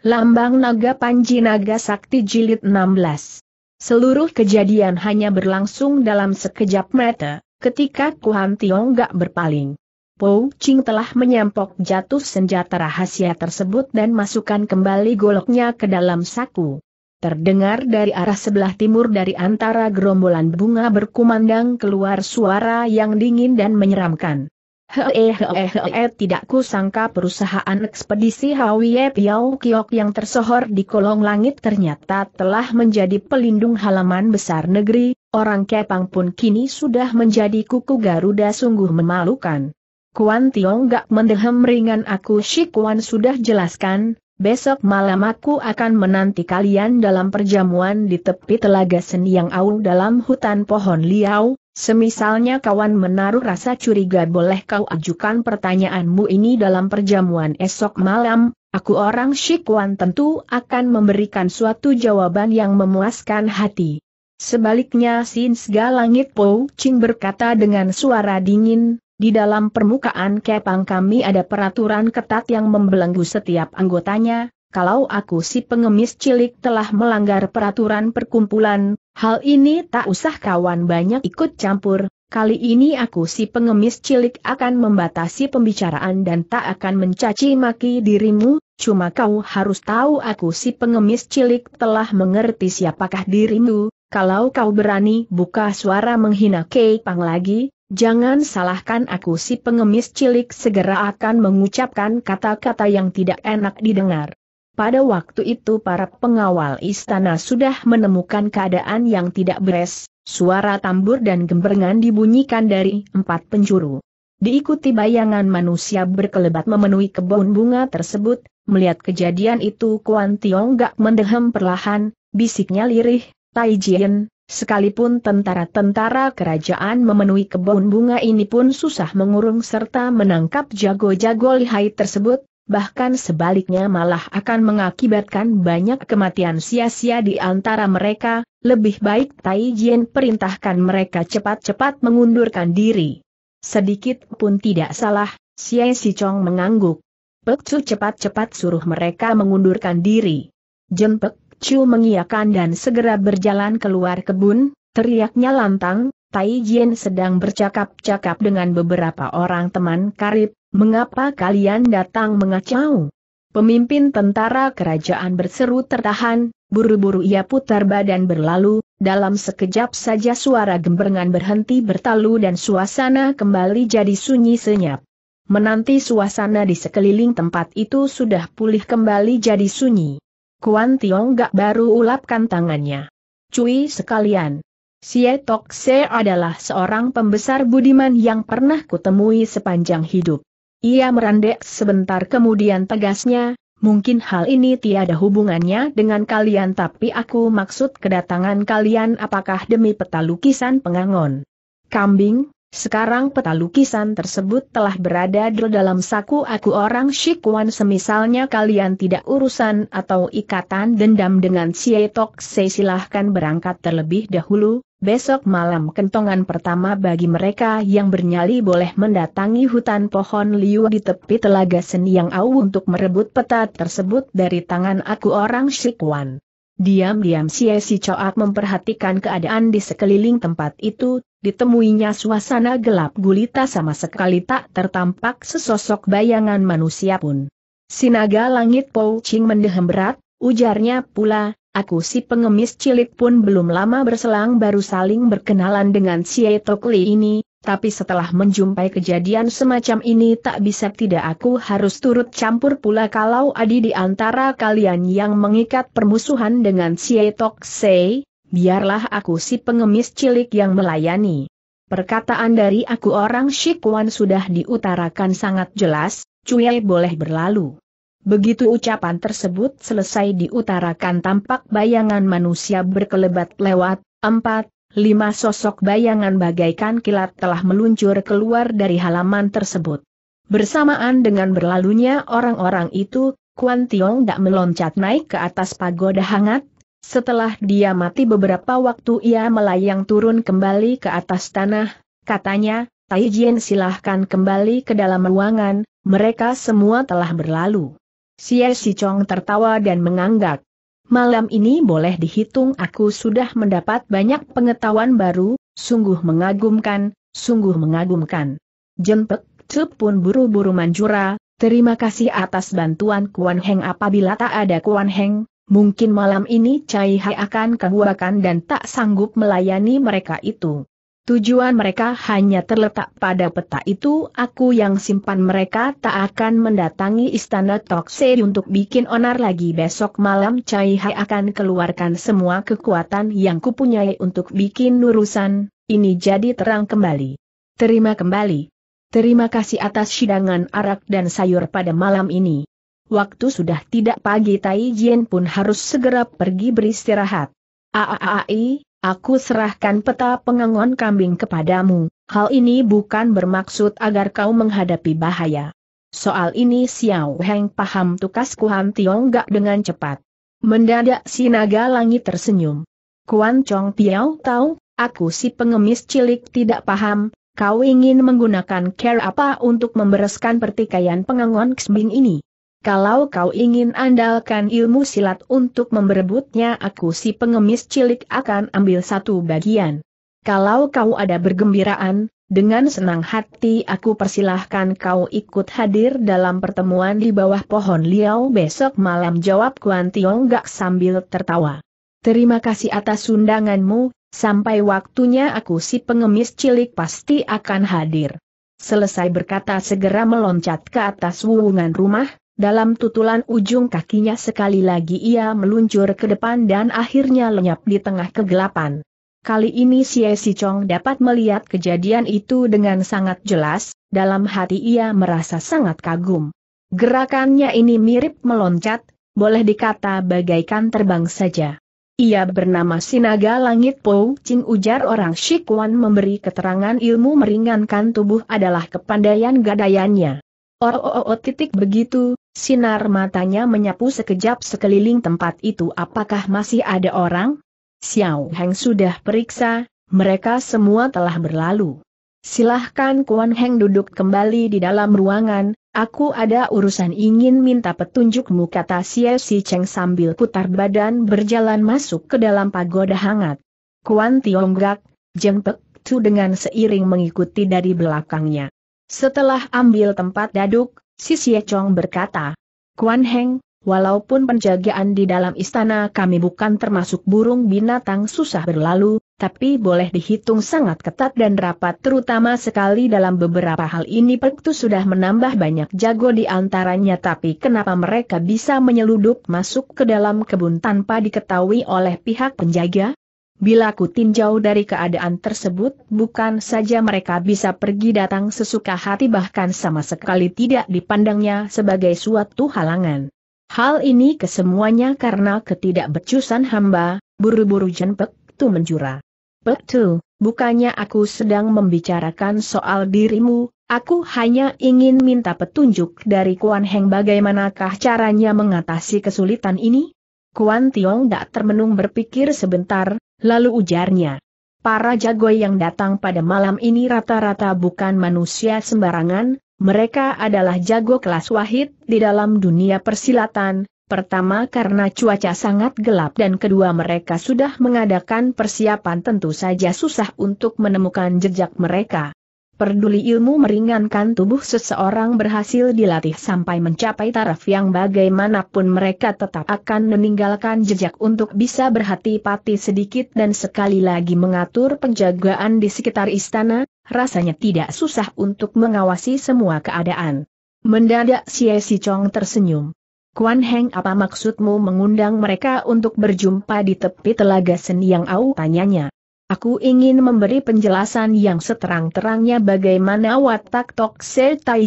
Lambang Naga Panji Naga Sakti Jilid 16 Seluruh kejadian hanya berlangsung dalam sekejap mata, ketika Kuan Tiong gak berpaling. Po Ching telah menyampok jatuh senjata rahasia tersebut dan masukkan kembali goloknya ke dalam saku. Terdengar dari arah sebelah timur dari antara gerombolan bunga berkumandang keluar suara yang dingin dan menyeramkan. Hee eh, hee eh, hee eh, tidak kusangka perusahaan ekspedisi Hawie Piao Kiok yang tersohor di kolong langit ternyata telah menjadi pelindung halaman besar negeri, orang Kepang pun kini sudah menjadi kuku Garuda sungguh memalukan. Kuan Tiong gak mendehem ringan aku Shikuan sudah jelaskan, besok malam aku akan menanti kalian dalam perjamuan di tepi telaga seni yang awal dalam hutan pohon liau, Semisalnya kawan menaruh rasa curiga boleh kau ajukan pertanyaanmu ini dalam perjamuan esok malam, aku orang Shikwan tentu akan memberikan suatu jawaban yang memuaskan hati. Sebaliknya Sin Sga Langit Po Ching berkata dengan suara dingin, di dalam permukaan kepang kami ada peraturan ketat yang membelenggu setiap anggotanya, kalau aku si pengemis cilik telah melanggar peraturan perkumpulan, hal ini tak usah kawan banyak ikut campur, kali ini aku si pengemis cilik akan membatasi pembicaraan dan tak akan mencaci maki dirimu, cuma kau harus tahu aku si pengemis cilik telah mengerti siapakah dirimu, kalau kau berani buka suara menghina Kei lagi, Jangan salahkan aku si pengemis cilik segera akan mengucapkan kata-kata yang tidak enak didengar. Pada waktu itu para pengawal istana sudah menemukan keadaan yang tidak beres, suara tambur dan gemberengan dibunyikan dari empat penjuru. Diikuti bayangan manusia berkelebat memenuhi kebun bunga tersebut, melihat kejadian itu Kuan Tiong gak mendehem perlahan, bisiknya lirih, Tai Jian, Sekalipun tentara-tentara kerajaan memenuhi kebun bunga ini pun susah mengurung serta menangkap jago-jago lihai tersebut, bahkan sebaliknya malah akan mengakibatkan banyak kematian sia-sia di antara mereka, lebih baik Tai Jin perintahkan mereka cepat-cepat mengundurkan diri. Sedikit pun tidak salah, Xie Si Chong mengangguk. Pek Chu cepat-cepat suruh mereka mengundurkan diri. Jen Pek Chu mengiyakan dan segera berjalan keluar kebun, teriaknya lantang, Tai Jin sedang bercakap-cakap dengan beberapa orang teman karib, Mengapa kalian datang mengacau? Pemimpin tentara kerajaan berseru tertahan, buru-buru ia putar badan berlalu, dalam sekejap saja suara gemberengan berhenti bertalu dan suasana kembali jadi sunyi senyap. Menanti suasana di sekeliling tempat itu sudah pulih kembali jadi sunyi. Kuan Tiong gak baru ulapkan tangannya. Cui sekalian. Xie Tok Se adalah seorang pembesar budiman yang pernah kutemui sepanjang hidup. Ia merandek sebentar kemudian tegasnya, mungkin hal ini tiada hubungannya dengan kalian tapi aku maksud kedatangan kalian apakah demi peta lukisan pengangon. Kambing, sekarang peta lukisan tersebut telah berada di dalam saku aku orang Shikwan. semisalnya kalian tidak urusan atau ikatan dendam dengan Sietok saya silahkan berangkat terlebih dahulu, besok malam kentongan pertama bagi mereka yang bernyali boleh mendatangi hutan pohon liu di tepi telaga seni yang au untuk merebut peta tersebut dari tangan aku orang Shikwan. Diam-diam si Esi Coak memperhatikan keadaan di sekeliling tempat itu, ditemuinya suasana gelap gulita sama sekali tak tertampak sesosok bayangan manusia pun. Sinaga langit Pou Ching mendehem berat, ujarnya pula, Aku si pengemis cilik pun belum lama berselang baru saling berkenalan dengan si Etokli ini, tapi setelah menjumpai kejadian semacam ini tak bisa tidak aku harus turut campur pula kalau adi di antara kalian yang mengikat permusuhan dengan si Etok Sei, biarlah aku si pengemis cilik yang melayani. Perkataan dari aku orang Shikwan sudah diutarakan sangat jelas, cuy boleh berlalu. Begitu ucapan tersebut selesai diutarakan tampak bayangan manusia berkelebat lewat, empat, lima sosok bayangan bagaikan kilat telah meluncur keluar dari halaman tersebut. Bersamaan dengan berlalunya orang-orang itu, Kuan Tiong tidak meloncat naik ke atas pagoda hangat, setelah dia mati beberapa waktu ia melayang turun kembali ke atas tanah, katanya, Tai Jin silahkan kembali ke dalam ruangan, mereka semua telah berlalu. Si Si Chong tertawa dan menganggak. Malam ini boleh dihitung aku sudah mendapat banyak pengetahuan baru, sungguh mengagumkan, sungguh mengagumkan. Jempek cep pun buru-buru manjura, terima kasih atas bantuan Kuan Heng apabila tak ada Kuan Heng, mungkin malam ini Cai Hai akan kebuakan dan tak sanggup melayani mereka itu. Tujuan mereka hanya terletak pada peta itu aku yang simpan mereka tak akan mendatangi istana Tokse untuk bikin onar lagi besok malam Chai Hai akan keluarkan semua kekuatan yang kupunyai untuk bikin urusan, ini jadi terang kembali. Terima kembali. Terima kasih atas sidangan arak dan sayur pada malam ini. Waktu sudah tidak pagi Tai Jien pun harus segera pergi beristirahat. Aaai, Aku serahkan peta pengangon kambing kepadamu, hal ini bukan bermaksud agar kau menghadapi bahaya. Soal ini Xiao Heng paham tukas Kuan Tiong gak dengan cepat. Mendadak si naga langit tersenyum. Kuan Chong Piao tahu, aku si pengemis cilik tidak paham, kau ingin menggunakan care apa untuk membereskan pertikaian pengangon Xbing ini. Kalau kau ingin andalkan ilmu silat untuk memberebutnya aku si pengemis cilik akan ambil satu bagian. Kalau kau ada bergembiraan, dengan senang hati aku persilahkan kau ikut hadir dalam pertemuan di bawah pohon liau besok malam jawab Kuan Tiong Gak sambil tertawa. Terima kasih atas undanganmu, sampai waktunya aku si pengemis cilik pasti akan hadir. Selesai berkata segera meloncat ke atas wuungan rumah, dalam tutulan ujung kakinya sekali lagi ia meluncur ke depan dan akhirnya lenyap di tengah kegelapan. Kali ini Xie Si Chong dapat melihat kejadian itu dengan sangat jelas, dalam hati ia merasa sangat kagum. Gerakannya ini mirip meloncat, boleh dikata bagaikan terbang saja. Ia bernama Sinaga Langit Po Ching ujar orang Shikuan memberi keterangan ilmu meringankan tubuh adalah kepandaian gadayannya. Oh, oh, oh, oh titik begitu, Sinar matanya menyapu sekejap sekeliling tempat itu apakah masih ada orang? Xiao Heng sudah periksa, mereka semua telah berlalu. Silahkan Kuan Heng duduk kembali di dalam ruangan, aku ada urusan ingin minta petunjukmu kata Xie Si Cheng sambil putar badan berjalan masuk ke dalam pagoda hangat. Kuan Tionggak, Jeng Pek Tu dengan seiring mengikuti dari belakangnya. Setelah ambil tempat duduk. Si Xie Chong berkata, Kuan Heng, walaupun penjagaan di dalam istana kami bukan termasuk burung binatang susah berlalu, tapi boleh dihitung sangat ketat dan rapat terutama sekali dalam beberapa hal ini Pektu sudah menambah banyak jago di antaranya tapi kenapa mereka bisa menyeludup masuk ke dalam kebun tanpa diketahui oleh pihak penjaga? Bila ku tinjau dari keadaan tersebut, bukan saja mereka bisa pergi datang sesuka hati bahkan sama sekali tidak dipandangnya sebagai suatu halangan. Hal ini kesemuanya karena ketidakbecusan hamba, buru-buru jenpek tu menjura. Betul, bukannya aku sedang membicarakan soal dirimu, aku hanya ingin minta petunjuk dari Kuan Heng bagaimanakah caranya mengatasi kesulitan ini? Kuan Tiong tak termenung berpikir sebentar, Lalu ujarnya, para jago yang datang pada malam ini rata-rata bukan manusia sembarangan, mereka adalah jago kelas wahid di dalam dunia persilatan, pertama karena cuaca sangat gelap dan kedua mereka sudah mengadakan persiapan tentu saja susah untuk menemukan jejak mereka. Perduli ilmu meringankan tubuh seseorang berhasil dilatih sampai mencapai taraf yang bagaimanapun mereka tetap akan meninggalkan jejak untuk bisa berhati-hati sedikit dan sekali lagi mengatur penjagaan di sekitar istana, rasanya tidak susah untuk mengawasi semua keadaan. Mendadak Xie Si Chong tersenyum. Kuan Heng apa maksudmu mengundang mereka untuk berjumpa di tepi telaga seni yang au tanyanya? Aku ingin memberi penjelasan yang seterang-terangnya bagaimana watak Tok Se Tai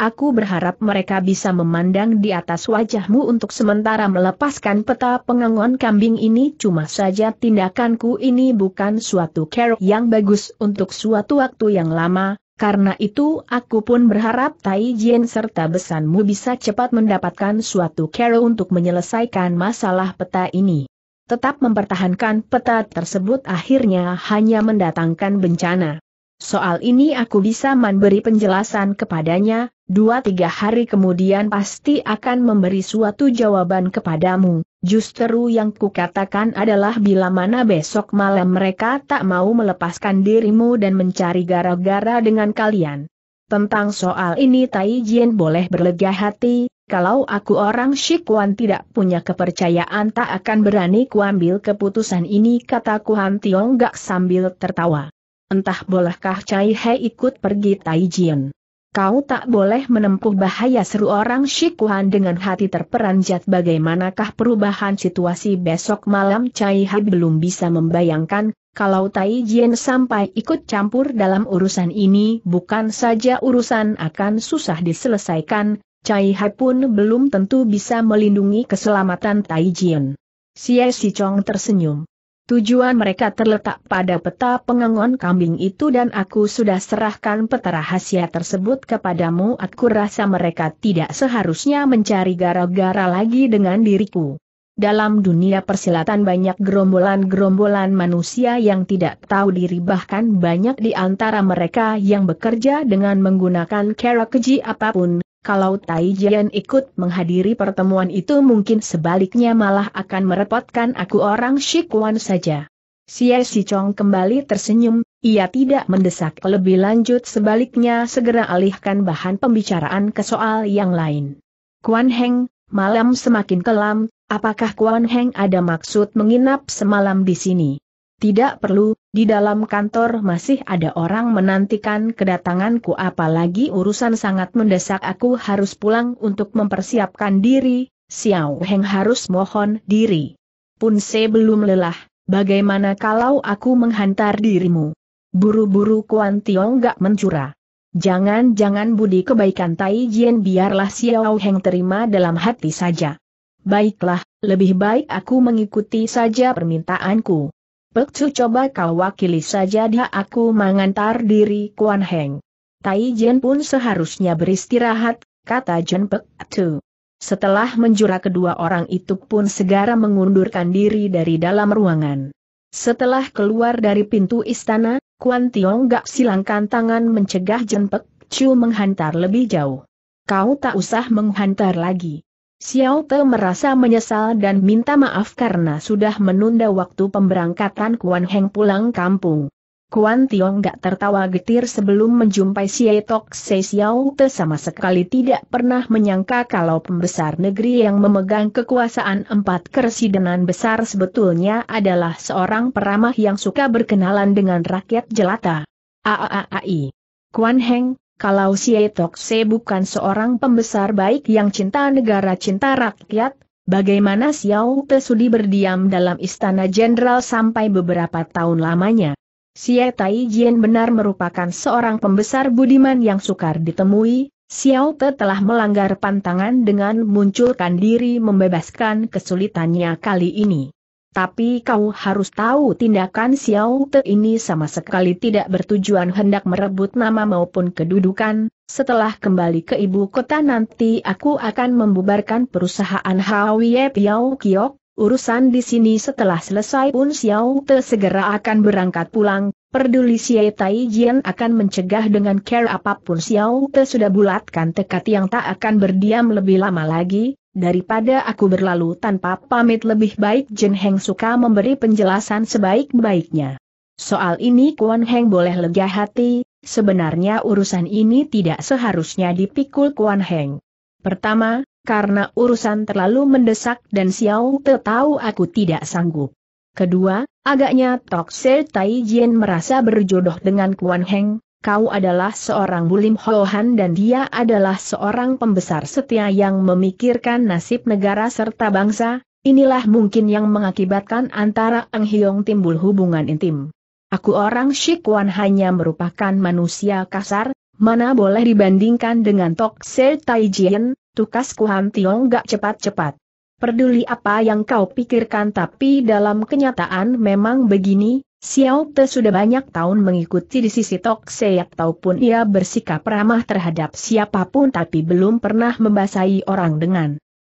Aku berharap mereka bisa memandang di atas wajahmu untuk sementara melepaskan peta pengangon kambing ini cuma saja tindakanku ini bukan suatu care yang bagus untuk suatu waktu yang lama, karena itu aku pun berharap Tai serta besanmu bisa cepat mendapatkan suatu care untuk menyelesaikan masalah peta ini tetap mempertahankan peta tersebut akhirnya hanya mendatangkan bencana. Soal ini aku bisa memberi penjelasan kepadanya, dua tiga hari kemudian pasti akan memberi suatu jawaban kepadamu. Justru yang kukatakan adalah bila mana besok malam mereka tak mau melepaskan dirimu dan mencari gara-gara dengan kalian. Tentang soal ini Tai Jin boleh berlega hati, kalau aku orang Shikuan tidak punya kepercayaan tak akan berani kuambil keputusan ini kata Kuan Tiong Gak sambil tertawa. Entah bolehkah Cai He ikut pergi Taijian. Kau tak boleh menempuh bahaya seru orang Shikuan dengan hati terperanjat bagaimanakah perubahan situasi besok malam Cai He belum bisa membayangkan kalau Tai Jian sampai ikut campur dalam urusan ini bukan saja urusan akan susah diselesaikan, Cai Hai pun belum tentu bisa melindungi keselamatan Tai Jian. Xie Si Chong tersenyum. Tujuan mereka terletak pada peta pengangon kambing itu dan aku sudah serahkan peta rahasia tersebut kepadamu. Aku rasa mereka tidak seharusnya mencari gara-gara lagi dengan diriku. Dalam dunia persilatan banyak gerombolan-gerombolan manusia yang tidak tahu diri bahkan banyak di antara mereka yang bekerja dengan menggunakan cara keji apapun, kalau Tai Jian ikut menghadiri pertemuan itu mungkin sebaliknya malah akan merepotkan aku orang Shikuan saja. Xie Si Chong kembali tersenyum, ia tidak mendesak lebih lanjut sebaliknya segera alihkan bahan pembicaraan ke soal yang lain. Kuan Heng, malam semakin kelam, apakah Kuan Heng ada maksud menginap semalam di sini? Tidak perlu, di dalam kantor masih ada orang menantikan kedatanganku apalagi urusan sangat mendesak aku harus pulang untuk mempersiapkan diri, Xiao Heng harus mohon diri. Pun se belum lelah, bagaimana kalau aku menghantar dirimu? Buru-buru Kuan Tiong gak mencura. Jangan-jangan budi kebaikan Tai Jian biarlah Xiao Heng terima dalam hati saja. Baiklah, lebih baik aku mengikuti saja permintaanku. Pekcu coba kau wakili saja dia aku mengantar diri Kuan Heng. Tai Jen pun seharusnya beristirahat, kata Jen Pekcu. Setelah menjura kedua orang itu pun segera mengundurkan diri dari dalam ruangan. Setelah keluar dari pintu istana, Kuan Tiong gak silangkan tangan mencegah Jen Pekcu menghantar lebih jauh. Kau tak usah menghantar lagi. Xiao Te merasa menyesal dan minta maaf karena sudah menunda waktu pemberangkatan Kuan Heng pulang kampung. Kuan Tiong gak tertawa getir sebelum menjumpai Xie Tok Se Xiao Te sama sekali tidak pernah menyangka kalau pembesar negeri yang memegang kekuasaan empat keresidenan besar sebetulnya adalah seorang peramah yang suka berkenalan dengan rakyat jelata. Aaai. Kuan Heng, kalau si Etokse bukan seorang pembesar baik yang cinta negara cinta rakyat, bagaimana Xiao Te sudi berdiam dalam istana jenderal sampai beberapa tahun lamanya? Si Tai Jian benar merupakan seorang pembesar budiman yang sukar ditemui, Xiao Te telah melanggar pantangan dengan munculkan diri membebaskan kesulitannya kali ini. Tapi kau harus tahu tindakan Xiao Te ini sama sekali tidak bertujuan hendak merebut nama maupun kedudukan, setelah kembali ke ibu kota nanti aku akan membubarkan perusahaan Hawiye Piao Kiok, urusan di sini setelah selesai pun Xiao Te segera akan berangkat pulang, perduli Xie Tai Jian akan mencegah dengan care apapun Xiao Te sudah bulatkan tekad yang tak akan berdiam lebih lama lagi, Daripada aku berlalu tanpa pamit lebih baik Jin Heng suka memberi penjelasan sebaik-baiknya. Soal ini Kuan Heng boleh lega hati, sebenarnya urusan ini tidak seharusnya dipikul Kuan Heng. Pertama, karena urusan terlalu mendesak dan Xiao Te tahu aku tidak sanggup. Kedua, agaknya Tok Se Tai Jin merasa berjodoh dengan Kuan Heng, kau adalah seorang Bulim Hohan dan dia adalah seorang pembesar setia yang memikirkan nasib negara serta bangsa, inilah mungkin yang mengakibatkan antara Ang Hiong timbul hubungan intim. Aku orang Shikwan hanya merupakan manusia kasar, mana boleh dibandingkan dengan Tok Se Tai Jian, tukas Kuhan Tiong gak cepat-cepat. Peduli apa yang kau pikirkan tapi dalam kenyataan memang begini, Xiao Te sudah banyak tahun mengikuti di sisi Tok Seyak taupun ia bersikap ramah terhadap siapapun tapi belum pernah membasahi orang dengan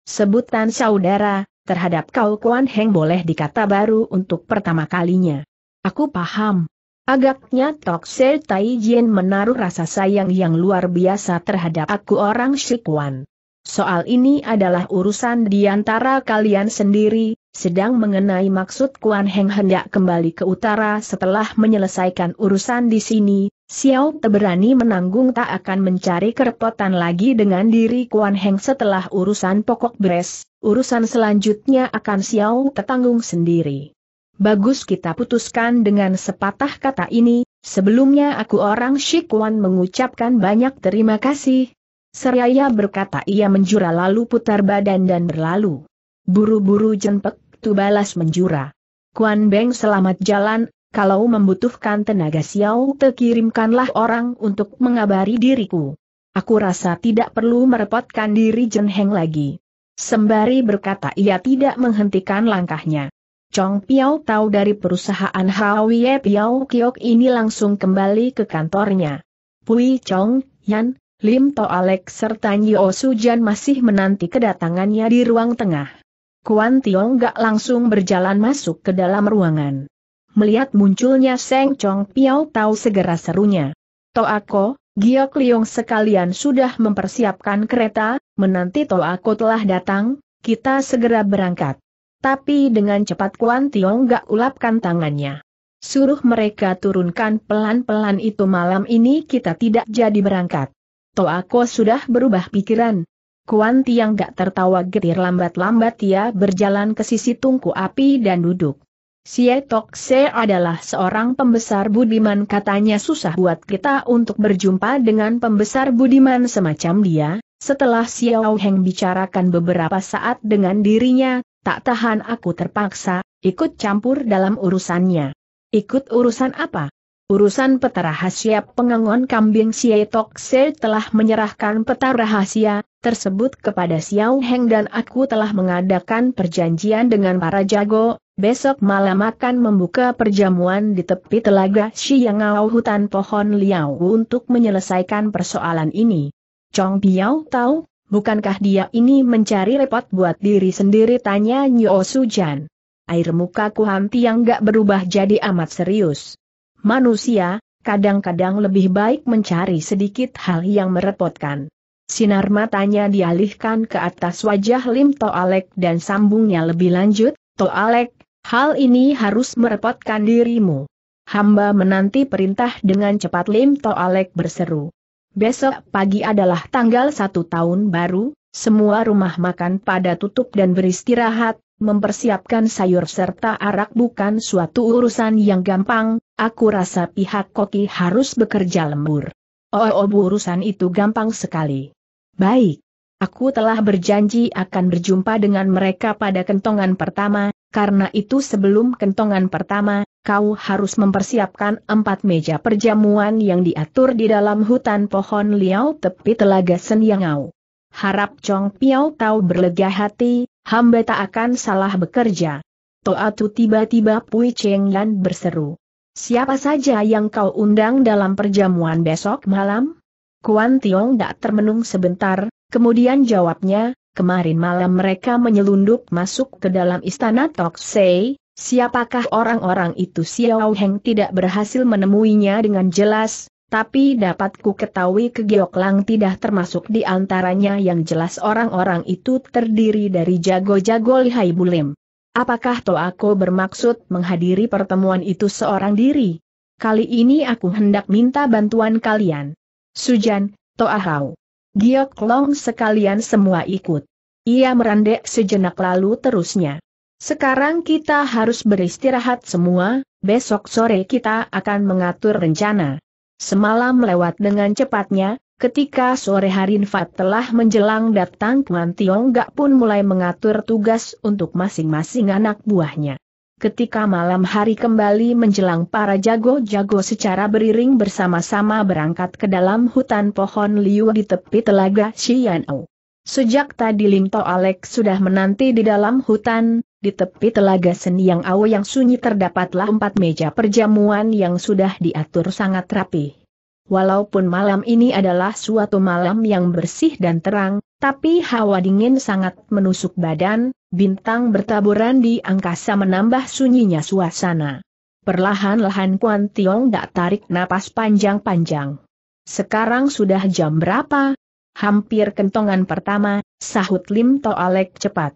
sebutan saudara, terhadap kau Kuan Heng boleh dikata baru untuk pertama kalinya. Aku paham. Agaknya Tok Se Tai Jin menaruh rasa sayang yang luar biasa terhadap aku orang Shikuan. Soal ini adalah urusan di antara kalian sendiri, sedang mengenai maksud Kuan Heng hendak kembali ke utara setelah menyelesaikan urusan di sini, Xiao teberani menanggung tak akan mencari kerepotan lagi dengan diri Kuan Heng setelah urusan pokok beres, urusan selanjutnya akan Xiao Te tanggung sendiri. Bagus kita putuskan dengan sepatah kata ini, sebelumnya aku orang Shikuan mengucapkan banyak terima kasih. Seraya berkata ia menjura lalu putar badan dan berlalu. Buru-buru jenpek itu balas menjura. Kuan Beng selamat jalan, kalau membutuhkan tenaga Xiao Te kirimkanlah orang untuk mengabari diriku. Aku rasa tidak perlu merepotkan diri Jen Heng lagi. Sembari berkata ia tidak menghentikan langkahnya. Chong Piao tahu dari perusahaan Hawie Piao Kiok ini langsung kembali ke kantornya. Pui Chong, Yan, Lim To Alek serta Nyo Sujan masih menanti kedatangannya di ruang tengah. Kuan Tiong gak langsung berjalan masuk ke dalam ruangan. Melihat munculnya Seng Chong Piao tahu segera serunya. Toako, Giok Liong sekalian sudah mempersiapkan kereta, menanti Toako telah datang, kita segera berangkat. Tapi dengan cepat Kuan Tiong gak ulapkan tangannya. Suruh mereka turunkan pelan-pelan itu malam ini kita tidak jadi berangkat. Toako sudah berubah pikiran, Kuan Tiang gak tertawa getir lambat-lambat ia berjalan ke sisi tungku api dan duduk. Sia Tok Se adalah seorang pembesar budiman katanya susah buat kita untuk berjumpa dengan pembesar budiman semacam dia, setelah Xiao Heng bicarakan beberapa saat dengan dirinya, tak tahan aku terpaksa, ikut campur dalam urusannya. Ikut urusan apa? Urusan peta rahasia pengangon kambing Xie Tok Se telah menyerahkan peta rahasia tersebut kepada Xiao Heng dan aku telah mengadakan perjanjian dengan para jago, besok malam akan membuka perjamuan di tepi telaga Xiangao hutan pohon Liao untuk menyelesaikan persoalan ini. Chong Biao tahu, bukankah dia ini mencari repot buat diri sendiri tanya Nyo Sujan. Air mukaku Hanti yang gak berubah jadi amat serius manusia, kadang-kadang lebih baik mencari sedikit hal yang merepotkan. Sinar matanya dialihkan ke atas wajah Lim Toalek dan sambungnya lebih lanjut, Toalek, hal ini harus merepotkan dirimu. Hamba menanti perintah dengan cepat Lim Toalek berseru. Besok pagi adalah tanggal satu tahun baru, semua rumah makan pada tutup dan beristirahat, mempersiapkan sayur serta arak bukan suatu urusan yang gampang, Aku rasa pihak koki harus bekerja lembur. Oh, oh urusan itu gampang sekali. Baik. Aku telah berjanji akan berjumpa dengan mereka pada kentongan pertama, karena itu sebelum kentongan pertama, kau harus mempersiapkan empat meja perjamuan yang diatur di dalam hutan pohon liau tepi telaga Senyangau. Harap Chong Piao tahu berlega hati, hamba tak akan salah bekerja. Toatu tiba-tiba Pui Cheng Lan berseru. Siapa saja yang kau undang dalam perjamuan besok malam? Kuan Tiong tak termenung sebentar, kemudian jawabnya, kemarin malam mereka menyelundup masuk ke dalam istana Tok Sei, siapakah orang-orang itu Xiao Heng tidak berhasil menemuinya dengan jelas, tapi dapat ku ketahui Kegiok Lang tidak termasuk di antaranya yang jelas orang-orang itu terdiri dari jago-jago lihai bulim. Apakah aku bermaksud menghadiri pertemuan itu seorang diri? Kali ini aku hendak minta bantuan kalian. Sujan, Toahau. Giok Long sekalian semua ikut. Ia merendek sejenak lalu terusnya. Sekarang kita harus beristirahat semua, besok sore kita akan mengatur rencana. Semalam lewat dengan cepatnya, Ketika sore hari infat telah menjelang datang Tuan Gak pun mulai mengatur tugas untuk masing-masing anak buahnya. Ketika malam hari kembali menjelang para jago-jago secara beriring bersama-sama berangkat ke dalam hutan pohon liu di tepi telaga Xianou. Sejak tadi Lim To Alek sudah menanti di dalam hutan, di tepi telaga seni yang Au yang sunyi terdapatlah empat meja perjamuan yang sudah diatur sangat rapi. Walaupun malam ini adalah suatu malam yang bersih dan terang, tapi hawa dingin sangat menusuk badan, bintang bertaburan di angkasa menambah sunyinya suasana. Perlahan-lahan Kuan Tiong tak tarik napas panjang-panjang. Sekarang sudah jam berapa? Hampir kentongan pertama, sahut Lim Toalek cepat.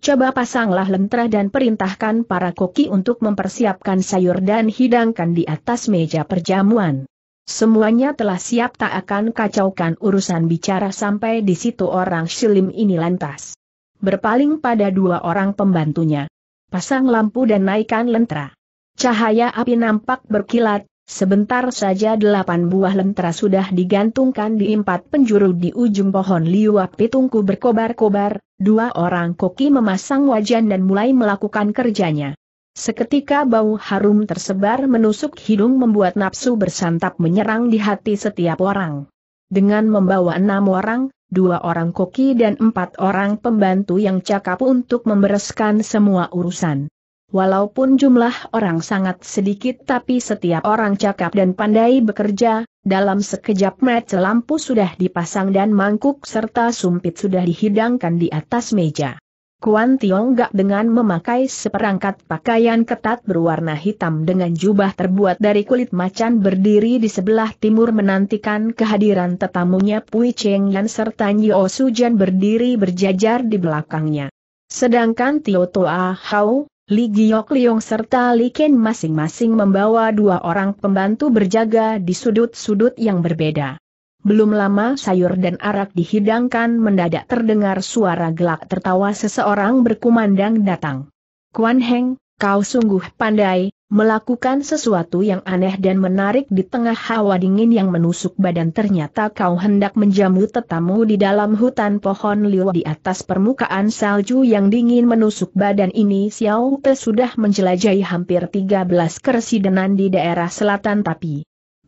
Coba pasanglah lentera dan perintahkan para koki untuk mempersiapkan sayur dan hidangkan di atas meja perjamuan. Semuanya telah siap tak akan kacaukan urusan bicara sampai di situ orang silim ini lantas. Berpaling pada dua orang pembantunya. Pasang lampu dan naikkan lentera. Cahaya api nampak berkilat, sebentar saja delapan buah lentera sudah digantungkan di empat penjuru di ujung pohon liuap pitungku berkobar-kobar, dua orang koki memasang wajan dan mulai melakukan kerjanya. Seketika bau harum tersebar menusuk hidung membuat nafsu bersantap menyerang di hati setiap orang. Dengan membawa enam orang, dua orang koki dan empat orang pembantu yang cakap untuk membereskan semua urusan. Walaupun jumlah orang sangat sedikit tapi setiap orang cakap dan pandai bekerja, dalam sekejap mata lampu sudah dipasang dan mangkuk serta sumpit sudah dihidangkan di atas meja. Kuan Tiong Gak dengan memakai seperangkat pakaian ketat berwarna hitam dengan jubah terbuat dari kulit macan berdiri di sebelah timur menantikan kehadiran tetamunya Pui Cheng Yan serta Nio Jan berdiri berjajar di belakangnya. Sedangkan Tio Toa Hao, Li Giok Liong serta Li Ken masing-masing membawa dua orang pembantu berjaga di sudut-sudut yang berbeda. Belum lama sayur dan arak dihidangkan mendadak terdengar suara gelak tertawa seseorang berkumandang datang. Kuan Heng, kau sungguh pandai, melakukan sesuatu yang aneh dan menarik di tengah hawa dingin yang menusuk badan ternyata kau hendak menjamu tetamu di dalam hutan pohon liu di atas permukaan salju yang dingin menusuk badan ini Xiao Te sudah menjelajahi hampir 13 keresidenan di daerah selatan tapi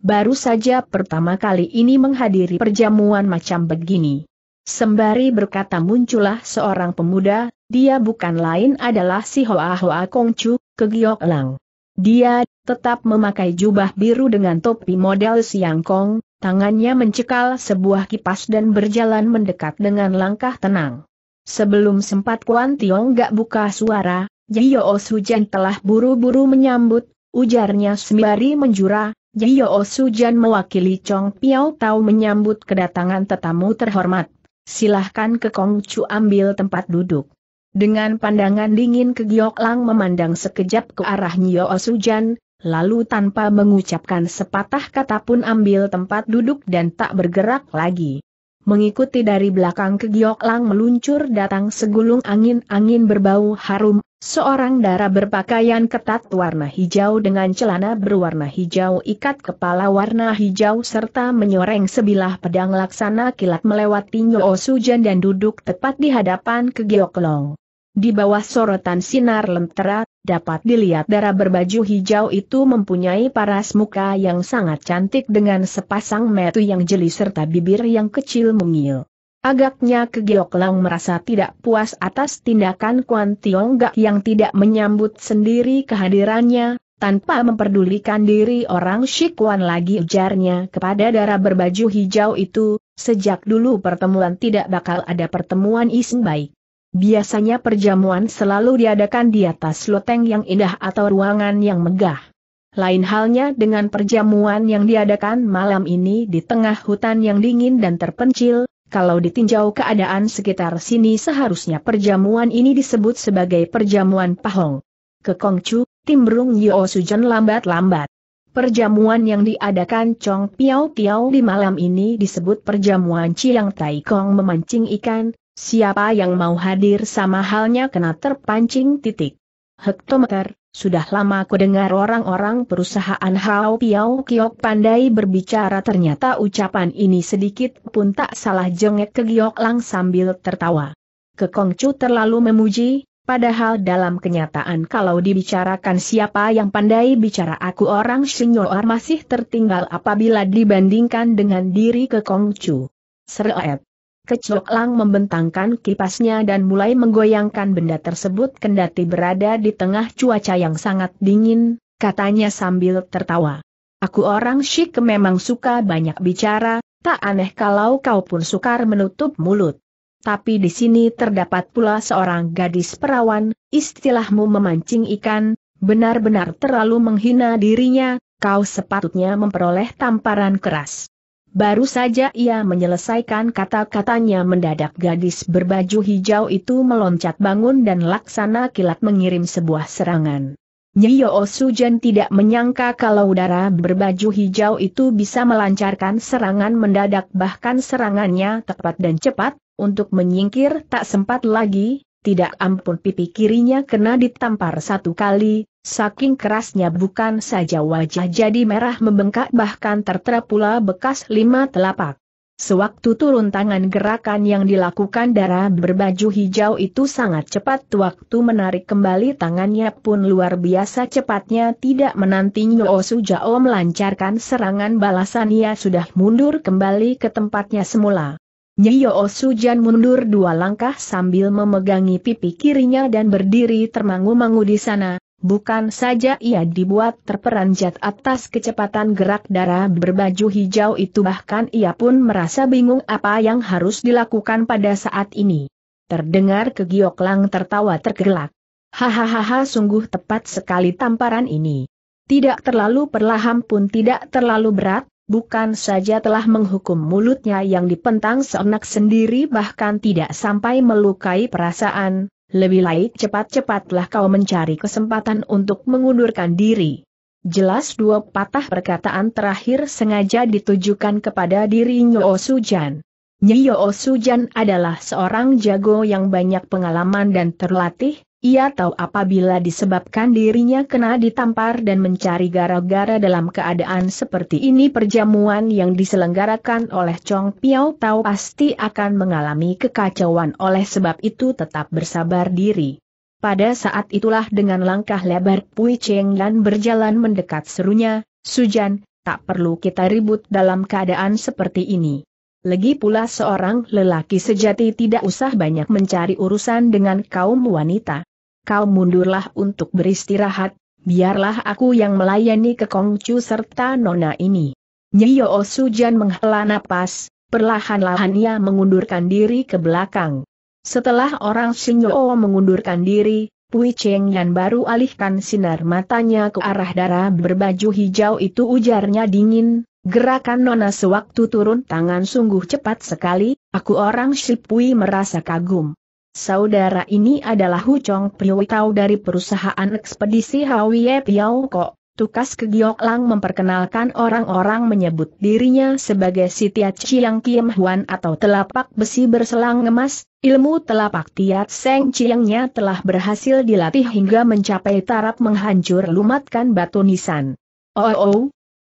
baru saja pertama kali ini menghadiri perjamuan macam begini. Sembari berkata muncullah seorang pemuda, dia bukan lain adalah si Hoa Hoa Kongcu, Kegiok Lang. Dia tetap memakai jubah biru dengan topi model siang kong, tangannya mencekal sebuah kipas dan berjalan mendekat dengan langkah tenang. Sebelum sempat Kuan Tiong gak buka suara, Yio Sujan telah buru-buru menyambut, ujarnya sembari menjura, Jiyo Osujan mewakili Chong Piao Tau menyambut kedatangan tetamu terhormat. Silahkan ke Kongcu ambil tempat duduk. Dengan pandangan dingin ke Giok Lang memandang sekejap ke arah Nyo Osujan, lalu tanpa mengucapkan sepatah kata pun ambil tempat duduk dan tak bergerak lagi. Mengikuti dari belakang ke Giok Lang meluncur datang segulung angin-angin berbau harum, Seorang darah berpakaian ketat warna hijau dengan celana berwarna hijau ikat kepala warna hijau serta menyoreng sebilah pedang laksana kilat melewati Nyo Sujan dan duduk tepat di hadapan ke Kegioklong. Di bawah sorotan sinar lentera, dapat dilihat darah berbaju hijau itu mempunyai paras muka yang sangat cantik dengan sepasang metu yang jeli serta bibir yang kecil mungil. Agaknya Kegiok Lang merasa tidak puas atas tindakan Kuan Gak yang tidak menyambut sendiri kehadirannya, tanpa memperdulikan diri orang Shikuan lagi ujarnya kepada darah berbaju hijau itu, sejak dulu pertemuan tidak bakal ada pertemuan isim baik. Biasanya perjamuan selalu diadakan di atas loteng yang indah atau ruangan yang megah. Lain halnya dengan perjamuan yang diadakan malam ini di tengah hutan yang dingin dan terpencil, kalau ditinjau keadaan sekitar sini seharusnya perjamuan ini disebut sebagai perjamuan pahong. Ke Kongcu, timbrung Yo Sujen lambat-lambat. Perjamuan yang diadakan Chong Piao Piao di malam ini disebut perjamuan Ciang Tai Kong memancing ikan, siapa yang mau hadir sama halnya kena terpancing titik. Hektometer, sudah lama ku dengar orang-orang perusahaan Hao Piao Kiok pandai berbicara ternyata ucapan ini sedikit pun tak salah jengek ke Giok Lang sambil tertawa. Ke Kekongcu terlalu memuji, padahal dalam kenyataan kalau dibicarakan siapa yang pandai bicara aku orang senior masih tertinggal apabila dibandingkan dengan diri Ke Kekongcu. Seret. Kecok Lang membentangkan kipasnya dan mulai menggoyangkan benda tersebut kendati berada di tengah cuaca yang sangat dingin, katanya sambil tertawa. Aku orang syik memang suka banyak bicara, tak aneh kalau kau pun sukar menutup mulut. Tapi di sini terdapat pula seorang gadis perawan, istilahmu memancing ikan, benar-benar terlalu menghina dirinya, kau sepatutnya memperoleh tamparan keras. Baru saja ia menyelesaikan kata-katanya mendadak gadis berbaju hijau itu meloncat bangun dan laksana kilat mengirim sebuah serangan. Nyiyo Osujen tidak menyangka kalau udara berbaju hijau itu bisa melancarkan serangan mendadak bahkan serangannya tepat dan cepat, untuk menyingkir tak sempat lagi, tidak ampun pipi kirinya kena ditampar satu kali, saking kerasnya bukan saja wajah jadi merah membengkak bahkan tertera pula bekas lima telapak. Sewaktu turun tangan gerakan yang dilakukan darah berbaju hijau itu sangat cepat waktu menarik kembali tangannya pun luar biasa cepatnya tidak menanti Nyo Sujao melancarkan serangan balasan ia sudah mundur kembali ke tempatnya semula. Nyiyo Sujan mundur dua langkah sambil memegangi pipi kirinya dan berdiri termangu-mangu di sana, bukan saja ia dibuat terperanjat atas kecepatan gerak darah berbaju hijau itu bahkan ia pun merasa bingung apa yang harus dilakukan pada saat ini. Terdengar lang tertawa tergelak. Hahaha sungguh tepat sekali tamparan ini. Tidak terlalu perlahan pun tidak terlalu berat, bukan saja telah menghukum mulutnya yang dipentang seenak sendiri bahkan tidak sampai melukai perasaan, lebih baik cepat-cepatlah kau mencari kesempatan untuk mengundurkan diri. Jelas dua patah perkataan terakhir sengaja ditujukan kepada diri Nyo Sujan. Nyo Sujan adalah seorang jago yang banyak pengalaman dan terlatih, ia tahu apabila disebabkan dirinya kena ditampar dan mencari gara-gara dalam keadaan seperti ini perjamuan yang diselenggarakan oleh Chong Piao Tao pasti akan mengalami kekacauan oleh sebab itu tetap bersabar diri. Pada saat itulah dengan langkah lebar Pui Cheng Lan berjalan mendekat serunya, Sujan, tak perlu kita ribut dalam keadaan seperti ini. Lagi pula seorang lelaki sejati tidak usah banyak mencari urusan dengan kaum wanita kau mundurlah untuk beristirahat, biarlah aku yang melayani ke Kongcu serta nona ini. Nyiyo Sujan menghela napas, perlahan-lahan ia mengundurkan diri ke belakang. Setelah orang Shinyo mengundurkan diri, Pui Cheng Yan baru alihkan sinar matanya ke arah darah berbaju hijau itu ujarnya dingin, Gerakan Nona sewaktu turun tangan sungguh cepat sekali, aku orang Shipui merasa kagum. Saudara ini adalah Hu Chong Piuitao dari perusahaan ekspedisi Hawie Piao Kok. Tukas Giok Lang memperkenalkan orang-orang menyebut dirinya sebagai Sitia Chiang Kiem Huan atau telapak besi berselang emas, ilmu telapak Tiat Seng Chiangnya telah berhasil dilatih hingga mencapai taraf menghancur lumatkan batu nisan. Oh, oh,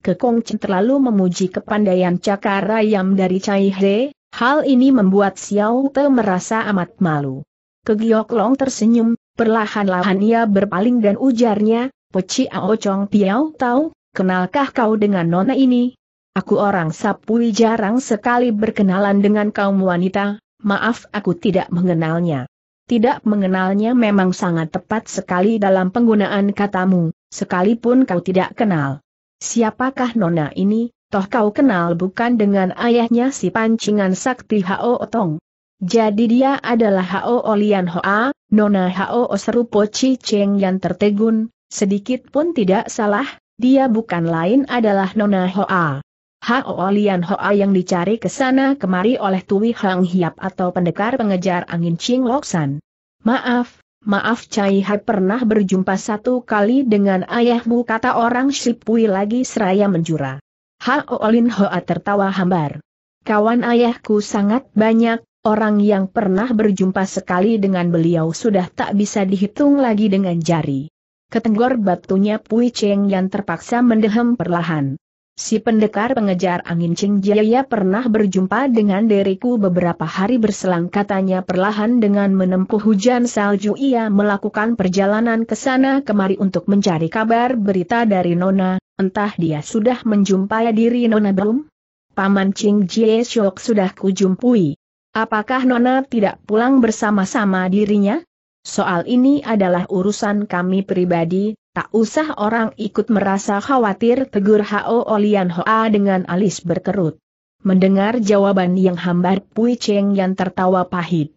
Kekong Chen terlalu memuji kepandaian ayam dari Cai He, Hal ini membuat Xiao Te merasa amat malu. Kegiok Long tersenyum, perlahan-lahan ia berpaling dan ujarnya, Peci Ao Chong Piao Tau, kenalkah kau dengan nona ini? Aku orang Sapui jarang sekali berkenalan dengan kaum wanita, maaf aku tidak mengenalnya. Tidak mengenalnya memang sangat tepat sekali dalam penggunaan katamu, sekalipun kau tidak kenal. Siapakah nona ini? Toh kau kenal bukan dengan ayahnya si pancingan sakti Hao Otong. Jadi dia adalah Hao Olian Hoa, Nona Hao Oserupo Chi Cheng yang tertegun, sedikit pun tidak salah, dia bukan lain adalah Nona Hoa. Hao Olian Hoa yang dicari ke sana kemari oleh Tui Hang Hiap atau pendekar pengejar angin Ching Loksan. Maaf, Maaf Cai Hai pernah berjumpa satu kali dengan ayahmu kata orang Shipui lagi seraya menjura. Olin Hoa tertawa hambar. Kawan ayahku sangat banyak, orang yang pernah berjumpa sekali dengan beliau sudah tak bisa dihitung lagi dengan jari. Ketenggor batunya Pui Cheng yang terpaksa mendehem perlahan. Si pendekar pengejar angin Cheng Jaya pernah berjumpa dengan deriku beberapa hari berselang katanya perlahan dengan menempuh hujan salju ia melakukan perjalanan ke sana kemari untuk mencari kabar berita dari Nona, Entah dia sudah menjumpai diri Nona belum? Paman Ching Jie Shok sudah kujumpui. Apakah Nona tidak pulang bersama-sama dirinya? Soal ini adalah urusan kami pribadi, tak usah orang ikut merasa khawatir tegur Hao Olian Hoa dengan alis berkerut. Mendengar jawaban yang hambar Pui Cheng yang tertawa pahit.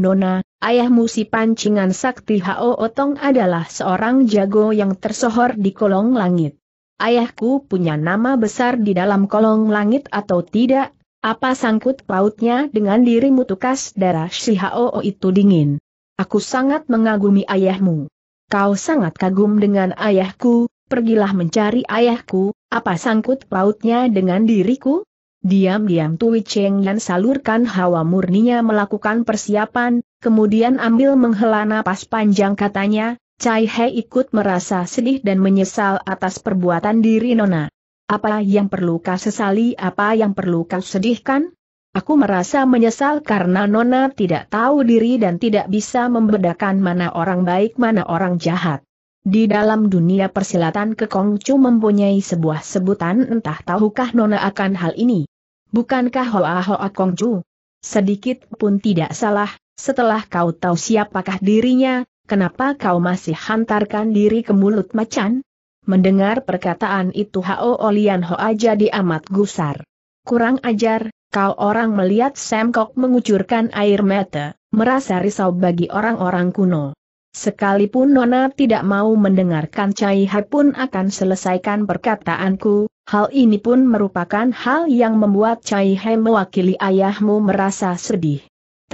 Nona, ayahmu si pancingan sakti Hao Otong adalah seorang jago yang tersohor di kolong langit ayahku punya nama besar di dalam kolong langit atau tidak, apa sangkut pautnya dengan dirimu tukas darah si Hao itu dingin. Aku sangat mengagumi ayahmu. Kau sangat kagum dengan ayahku, pergilah mencari ayahku, apa sangkut pautnya dengan diriku? Diam-diam Tui Cheng Yan salurkan hawa murninya melakukan persiapan, kemudian ambil menghela napas panjang katanya, Cai He ikut merasa sedih dan menyesal atas perbuatan diri Nona. Apa yang perlu kau sesali apa yang perlu kau sedihkan? Aku merasa menyesal karena Nona tidak tahu diri dan tidak bisa membedakan mana orang baik mana orang jahat. Di dalam dunia persilatan ke Kekongcu mempunyai sebuah sebutan entah tahukah Nona akan hal ini. Bukankah Hoa Hoa Kongcu? Sedikit pun tidak salah, setelah kau tahu siapakah dirinya, kenapa kau masih hantarkan diri ke mulut macan? Mendengar perkataan itu Hao Olian Hoa jadi amat gusar. Kurang ajar, kau orang melihat Sam Kok mengucurkan air mata, merasa risau bagi orang-orang kuno. Sekalipun Nona tidak mau mendengarkan Cai Hai pun akan selesaikan perkataanku, hal ini pun merupakan hal yang membuat Cai Hai mewakili ayahmu merasa sedih.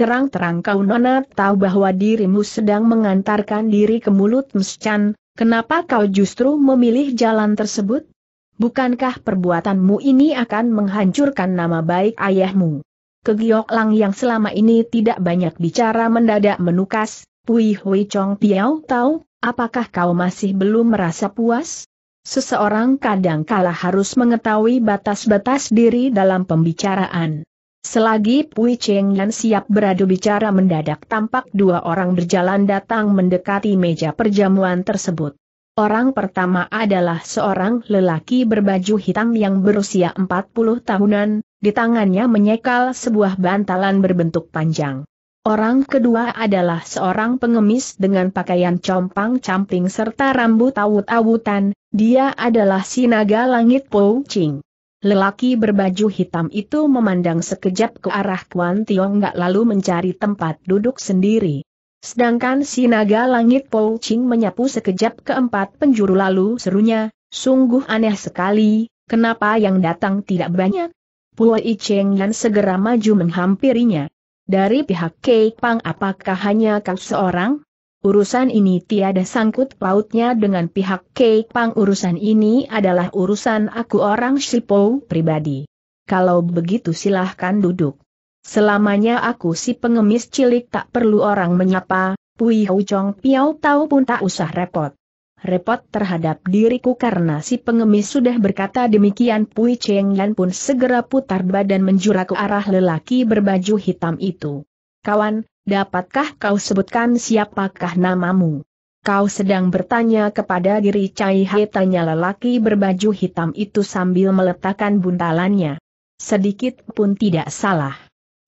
Terang-terang kau nona tahu bahwa dirimu sedang mengantarkan diri ke mulut mescan, kenapa kau justru memilih jalan tersebut? Bukankah perbuatanmu ini akan menghancurkan nama baik ayahmu? Kegiok Lang yang selama ini tidak banyak bicara mendadak menukas, Pui Hui Chong Piao tahu, apakah kau masih belum merasa puas? Seseorang kadang kala harus mengetahui batas-batas diri dalam pembicaraan. Selagi Pui Cheng Yan siap beradu bicara mendadak tampak dua orang berjalan datang mendekati meja perjamuan tersebut. Orang pertama adalah seorang lelaki berbaju hitam yang berusia 40 tahunan, di tangannya menyekal sebuah bantalan berbentuk panjang. Orang kedua adalah seorang pengemis dengan pakaian compang-camping serta rambut awut-awutan, dia adalah Sinaga langit Pou Ching. Lelaki berbaju hitam itu memandang sekejap ke arah Kuan Tiong Gak lalu mencari tempat duduk sendiri. Sedangkan si naga langit Po Ching menyapu sekejap ke empat penjuru lalu serunya, sungguh aneh sekali, kenapa yang datang tidak banyak? Po Icheng yang segera maju menghampirinya. Dari pihak Kei Pang apakah hanya kau seorang? Urusan ini tiada sangkut pautnya dengan pihak Kei Pang urusan ini adalah urusan aku orang Sipo pribadi. Kalau begitu silahkan duduk. Selamanya aku si pengemis cilik tak perlu orang menyapa, Pui Hou Chong Piao tahu pun tak usah repot. Repot terhadap diriku karena si pengemis sudah berkata demikian Pui Cheng Yan pun segera putar badan menjura ke arah lelaki berbaju hitam itu. Kawan, dapatkah kau sebutkan siapakah namamu? Kau sedang bertanya kepada diri Cai Hai tanya lelaki berbaju hitam itu sambil meletakkan buntalannya. Sedikit pun tidak salah.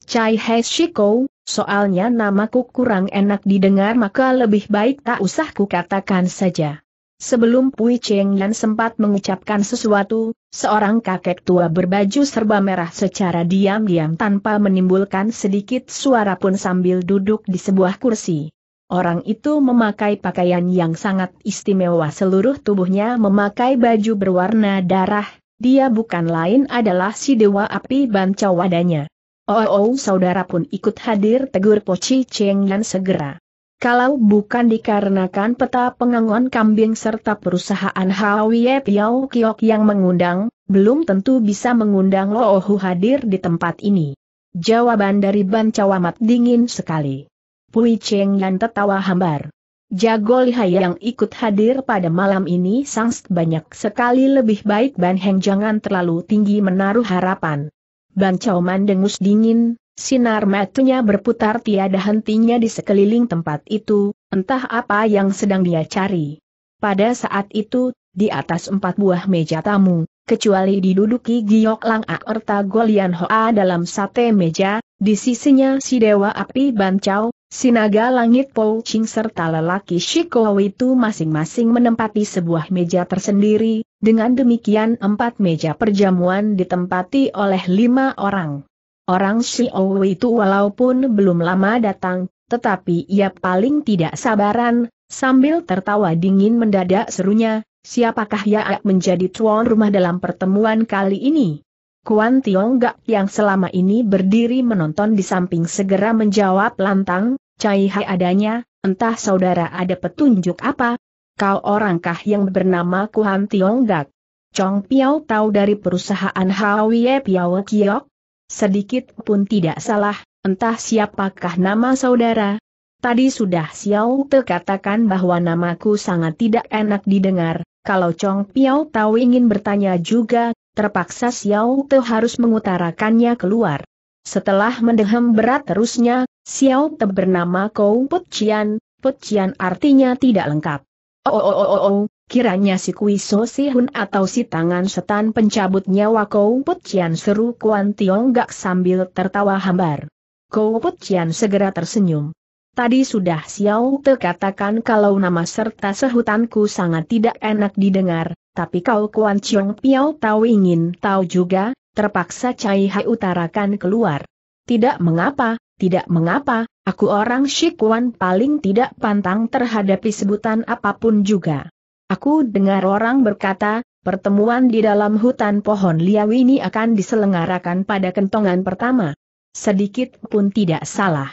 Cai Hai Shiko, soalnya namaku kurang enak didengar maka lebih baik tak usah kukatakan saja. Sebelum Pui Cheng Yan sempat mengucapkan sesuatu, seorang kakek tua berbaju serba merah secara diam-diam tanpa menimbulkan sedikit suara pun sambil duduk di sebuah kursi. Orang itu memakai pakaian yang sangat istimewa seluruh tubuhnya memakai baju berwarna darah, dia bukan lain adalah si Dewa Api Bancawadanya. Oh, oh, oh saudara pun ikut hadir tegur Poci Cheng Yan segera. Kalau bukan dikarenakan peta pengangon kambing serta perusahaan Hawie Piao Kiok yang mengundang, belum tentu bisa mengundang Loohu hadir di tempat ini. Jawaban dari Ban Cawamat dingin sekali. Pui Cheng Yan tertawa hambar. Jago lihai yang ikut hadir pada malam ini sangat banyak sekali lebih baik Ban Heng jangan terlalu tinggi menaruh harapan. Ban mandengus dengus dingin, Sinar matunya berputar tiada hentinya di sekeliling tempat itu, entah apa yang sedang dia cari. Pada saat itu, di atas empat buah meja tamu, kecuali diduduki Giok Lang A Erta Golian Hoa dalam sate meja, di sisinya si Dewa Api Bancau, Sinaga Langit Po Ching serta lelaki Shikow itu masing-masing menempati sebuah meja tersendiri, dengan demikian empat meja perjamuan ditempati oleh lima orang. Orang Si Owe itu walaupun belum lama datang, tetapi ia paling tidak sabaran, sambil tertawa dingin mendadak serunya, siapakah ia menjadi tuan rumah dalam pertemuan kali ini? Kuan Gak yang selama ini berdiri menonton di samping segera menjawab lantang, Cai Hai adanya, entah saudara ada petunjuk apa? Kau orangkah yang bernama Kuan Gak? Chong Piao tahu dari perusahaan Hawie Piao Kiok? Sedikit pun tidak salah, entah siapakah nama saudara. Tadi sudah Xiao Te katakan bahwa namaku sangat tidak enak didengar, kalau Chong Piao tahu ingin bertanya juga, terpaksa Xiao Te harus mengutarakannya keluar. Setelah mendehem berat terusnya, Xiao Te bernama Kou Put Cian, Put Cian artinya tidak lengkap. Oh oh oh oh oh, Kiranya si Kui So Si Hun atau si tangan setan pencabut nyawa Kou Put Cian seru Kuan Tiong Gak sambil tertawa hambar. Kou Put Cian segera tersenyum. Tadi sudah Xiao Te katakan kalau nama serta sehutanku sangat tidak enak didengar, tapi kau Kuan Chiong Piao tahu ingin tahu juga, terpaksa Cai Hai utarakan keluar. Tidak mengapa, tidak mengapa, aku orang Shikuan paling tidak pantang terhadapi sebutan apapun juga. Aku dengar orang berkata, pertemuan di dalam hutan pohon ini akan diselenggarakan pada kentongan pertama. Sedikit pun tidak salah.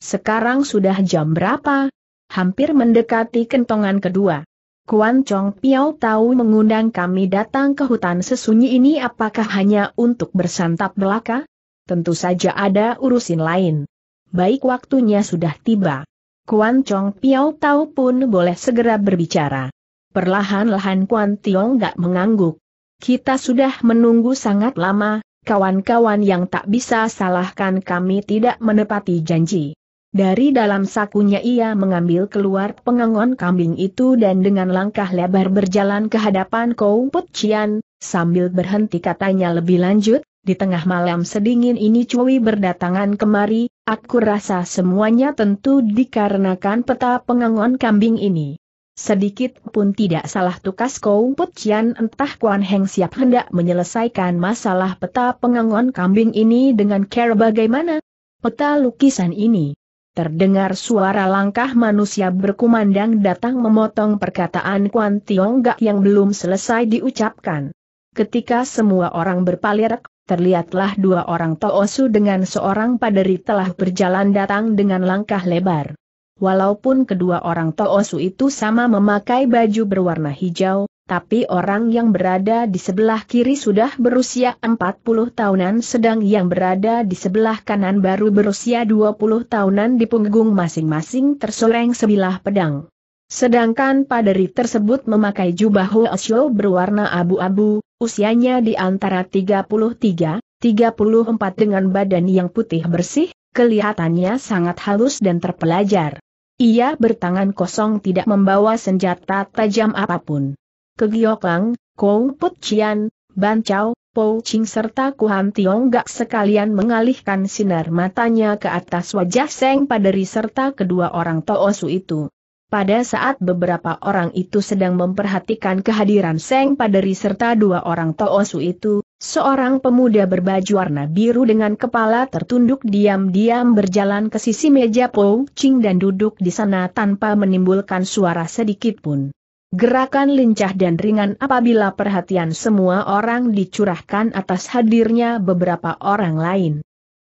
Sekarang sudah jam berapa? Hampir mendekati kentongan kedua. Kuan Chong Piao tahu mengundang kami datang ke hutan sesunyi ini apakah hanya untuk bersantap belaka? Tentu saja ada urusin lain. Baik waktunya sudah tiba. Kuan Chong Piao tahu pun boleh segera berbicara. Perlahan-lahan Kuan Tiong gak mengangguk. Kita sudah menunggu sangat lama, kawan-kawan yang tak bisa salahkan kami tidak menepati janji. Dari dalam sakunya ia mengambil keluar pengangon kambing itu dan dengan langkah lebar berjalan ke hadapan Kou Put Cian, sambil berhenti katanya lebih lanjut, di tengah malam sedingin ini Cui berdatangan kemari, aku rasa semuanya tentu dikarenakan peta pengangon kambing ini. Sedikit pun tidak salah tukas kau, Putjian entah Kuan Heng siap hendak menyelesaikan masalah peta pengangon kambing ini dengan care bagaimana. Peta lukisan ini. Terdengar suara langkah manusia berkumandang datang memotong perkataan Kuan Tiongkok yang belum selesai diucapkan. Ketika semua orang berpalirak, terlihatlah dua orang Toosu dengan seorang paderi telah berjalan datang dengan langkah lebar. Walaupun kedua orang Toosu itu sama memakai baju berwarna hijau, tapi orang yang berada di sebelah kiri sudah berusia 40 tahunan sedang yang berada di sebelah kanan baru berusia 20 tahunan di punggung masing-masing tersoreng sebilah pedang. Sedangkan paderi tersebut memakai jubah Hoesyo berwarna abu-abu, usianya di antara 33, 34 dengan badan yang putih bersih, kelihatannya sangat halus dan terpelajar. Ia bertangan kosong tidak membawa senjata tajam apapun. Kegioklang, Kou Put Cian, Ban Chao, Po Ching serta Kuan Tiong Gak sekalian mengalihkan sinar matanya ke atas wajah Seng Paderi serta kedua orang Toosu itu. Pada saat beberapa orang itu sedang memperhatikan kehadiran Seng Paderi serta dua orang Toosu itu, Seorang pemuda berbaju warna biru dengan kepala tertunduk diam-diam berjalan ke sisi meja Po Ching dan duduk di sana tanpa menimbulkan suara sedikit pun. Gerakan lincah dan ringan apabila perhatian semua orang dicurahkan atas hadirnya beberapa orang lain.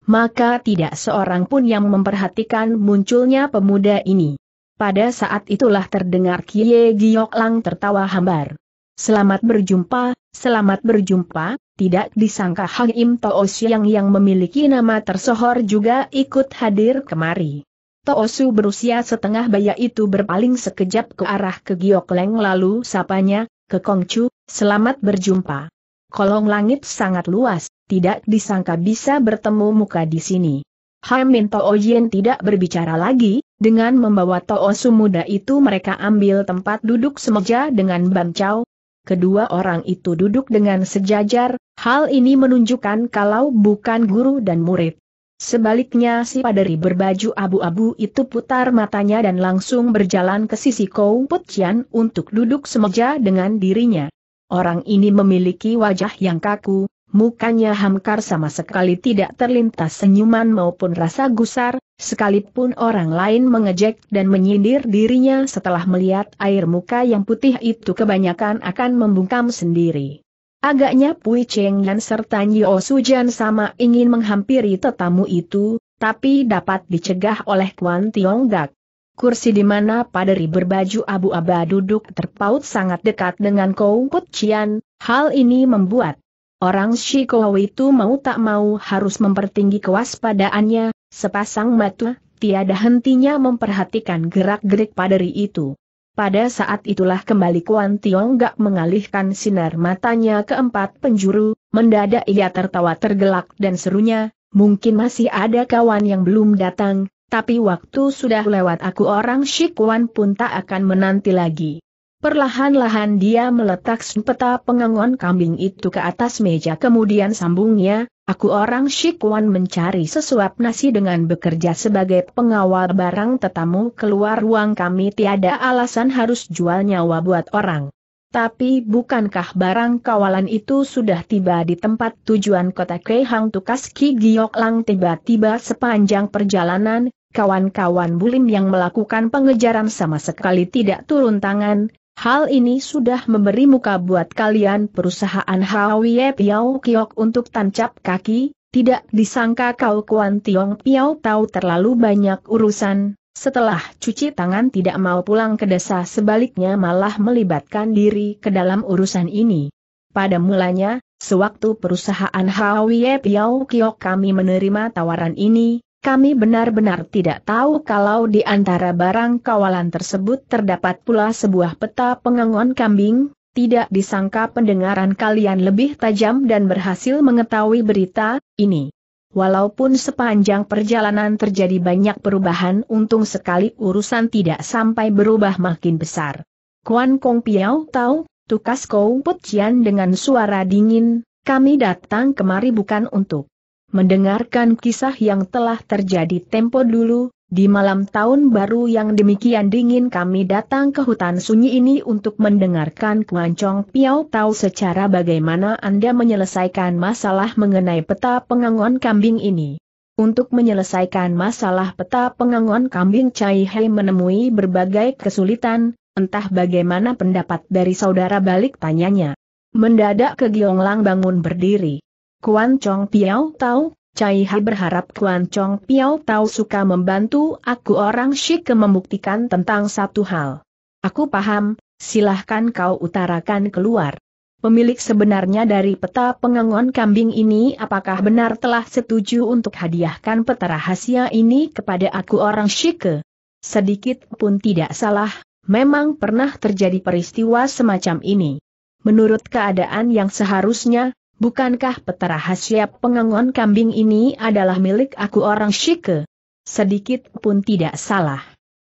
Maka tidak seorang pun yang memperhatikan munculnya pemuda ini. Pada saat itulah terdengar Kie Giok Lang tertawa hambar. Selamat berjumpa, selamat berjumpa, tidak disangka Hang Im Too Siang yang memiliki nama tersohor juga ikut hadir kemari. Toosu berusia setengah baya itu berpaling sekejap ke arah ke Giokleng lalu sapanya, ke Kongcu, selamat berjumpa. Kolong langit sangat luas, tidak disangka bisa bertemu muka di sini. Hamin Tooyen tidak berbicara lagi, dengan membawa Toosu muda itu mereka ambil tempat duduk semeja dengan Bancau, kedua orang itu duduk dengan sejajar, hal ini menunjukkan kalau bukan guru dan murid. Sebaliknya si paderi berbaju abu-abu itu putar matanya dan langsung berjalan ke sisi Kou Putjian untuk duduk semeja dengan dirinya. Orang ini memiliki wajah yang kaku, mukanya hamkar sama sekali tidak terlintas senyuman maupun rasa gusar, sekalipun orang lain mengejek dan menyindir dirinya setelah melihat air muka yang putih itu kebanyakan akan membungkam sendiri. Agaknya Pui Cheng Yan serta Nyo oh Sujan sama ingin menghampiri tetamu itu, tapi dapat dicegah oleh Kuan Tiong Gak. Kursi di mana paderi berbaju abu abu duduk terpaut sangat dekat dengan Kou Put Cian, hal ini membuat Orang Shiko itu mau tak mau harus mempertinggi kewaspadaannya, sepasang mata, tiada hentinya memperhatikan gerak-gerik paderi itu. Pada saat itulah kembali Kuan Tiong gak mengalihkan sinar matanya ke empat penjuru, mendadak ia tertawa tergelak dan serunya, mungkin masih ada kawan yang belum datang, tapi waktu sudah lewat aku orang Shikuan pun tak akan menanti lagi. Perlahan-lahan dia meletak peta pengangon kambing itu ke atas meja kemudian sambungnya, aku orang Shikwan mencari sesuap nasi dengan bekerja sebagai pengawal barang tetamu keluar ruang kami tiada alasan harus jual nyawa buat orang. Tapi bukankah barang kawalan itu sudah tiba di tempat tujuan kota Kehang Tukas Ki Giok Lang tiba-tiba sepanjang perjalanan, kawan-kawan Bulim yang melakukan pengejaran sama sekali tidak turun tangan, Hal ini sudah memberi muka buat kalian perusahaan Hawie Piao Kiok untuk tancap kaki, tidak disangka kau Kuan Tiong Piao tahu terlalu banyak urusan, setelah cuci tangan tidak mau pulang ke desa sebaliknya malah melibatkan diri ke dalam urusan ini. Pada mulanya, sewaktu perusahaan Hawie Piao Kiok kami menerima tawaran ini, kami benar-benar tidak tahu kalau di antara barang kawalan tersebut terdapat pula sebuah peta pengengon kambing, tidak disangka pendengaran kalian lebih tajam dan berhasil mengetahui berita ini. Walaupun sepanjang perjalanan terjadi banyak perubahan untung sekali urusan tidak sampai berubah makin besar. Kuan Kong Piao tahu, tukas Kou Chian dengan suara dingin, kami datang kemari bukan untuk mendengarkan kisah yang telah terjadi tempo dulu, di malam tahun baru yang demikian dingin kami datang ke hutan sunyi ini untuk mendengarkan Kuancong Piau tahu secara bagaimana Anda menyelesaikan masalah mengenai peta pengangon kambing ini. Untuk menyelesaikan masalah peta pengangon kambing Chai Hei menemui berbagai kesulitan, entah bagaimana pendapat dari saudara balik tanyanya. Mendadak ke Gionglang bangun berdiri. Kuan Chong Piao tahu, Cai Hai berharap Kuan Chong Piao tahu suka membantu aku orang ke membuktikan tentang satu hal. Aku paham, silahkan kau utarakan keluar. Pemilik sebenarnya dari peta pengangon kambing ini apakah benar telah setuju untuk hadiahkan peta rahasia ini kepada aku orang Shike? Sedikit pun tidak salah, memang pernah terjadi peristiwa semacam ini. Menurut keadaan yang seharusnya, Bukankah peta rahasia pengangon kambing ini adalah milik aku orang Shike? Sedikit pun tidak salah.